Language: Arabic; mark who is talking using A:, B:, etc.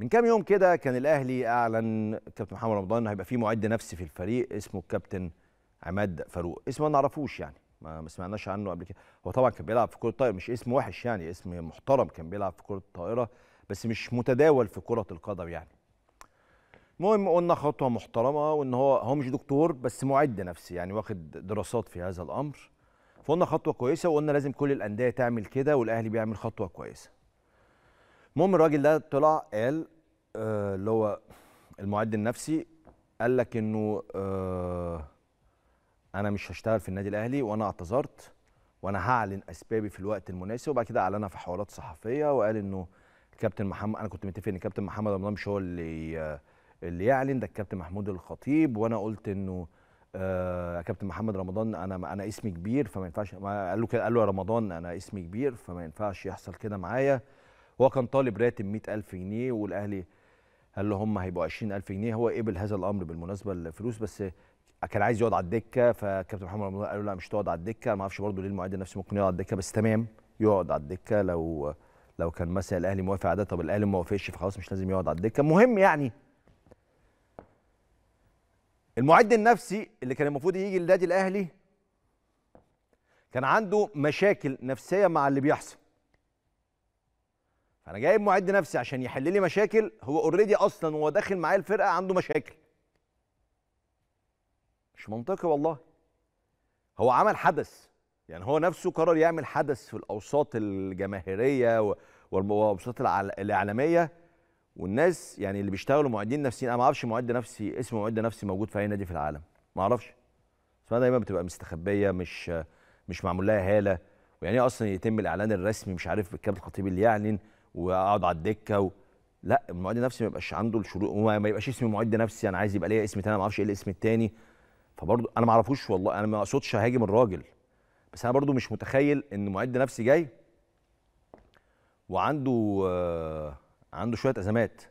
A: من كام يوم كده كان الاهلي اعلن كابتن محمد رمضان هيبقى في معد نفسي في الفريق اسمه الكابتن عماد فاروق اسمه ما نعرفوش يعني ما سمعناش عنه قبل كده هو طبعا كان بيلعب في كره الطائره مش اسم وحش يعني اسم محترم كان بيلعب في كره الطائره بس مش متداول في كره القدم يعني المهم قلنا خطوه محترمه وان هو هو مش دكتور بس معد نفسي يعني واخد دراسات في هذا الامر فقلنا خطوه كويسه وقلنا لازم كل الانديه تعمل كده والاهلي بيعمل خطوه كويسه المهم الراجل ده طلع قال آه اللي هو المعد النفسي قال لك انه آه انا مش هشتغل في النادي الاهلي وانا اعتذرت وانا هعلن اسبابي في الوقت المناسب وبعد كده اعلنها في حوارات صحفيه وقال انه الكابتن محمد انا كنت متفق ان الكابتن محمد رمضان مش هو اللي آه، اللي يعلن ده الكابتن محمود الخطيب وانا قلت انه آه كابتن محمد رمضان انا انا اسمي كبير فما ينفعش قال له قال له يا رمضان انا اسمي كبير فما ينفعش يحصل كده معايا هو كان طالب راتب 100000 جنيه والاهلي قال له هم هيبقوا 20000 جنيه هو قبل هذا الامر بالمناسبه الفلوس بس كان عايز يقعد على الدكه فكابتن محمد رمضان قال له لا مش تقعد على الدكه ما اعرفش برضه ليه المعد النفسي ممكن يقعد على الدكه بس تمام يقعد على الدكه لو لو كان مثلا الاهلي موافق على ده طب الاهلي ما وافقش فخلاص مش لازم يقعد على الدكه المهم يعني المعد النفسي اللي كان المفروض يجي للنادي الاهلي كان عنده مشاكل نفسيه مع اللي بيحصل انا جايب معد نفسي عشان يحل لي مشاكل هو اوريدي اصلا وهو داخل معايا الفرقه عنده مشاكل مش منطقي والله هو عمل حدث يعني هو نفسه قرر يعمل حدث في الاوساط الجماهيريه والاوساط الاعلاميه والناس يعني اللي بيشتغلوا معدين نفسيين انا ما اعرفش معد نفسي اسم معد نفسي موجود في اي نادي في العالم ما اعرفش اسمها دايما بتبقى مستخبيه مش مش معمول لها هاله ويعني إيه اصلا يتم الاعلان الرسمي مش عارف الكابتن الخطيب اللي يعلن واقعد على الدكه و... لا المعد النفسي ما يبقاش عنده الشروط ما يبقاش اسمي معد نفسي انا عايز يبقى ليا اسم تاني ما اعرفش ايه الاسم التاني فبرضه انا ما اعرفوش والله انا ما اقصدش هاجم الراجل بس انا برضه مش متخيل ان معد نفسي جاي وعنده آه عنده شويه ازمات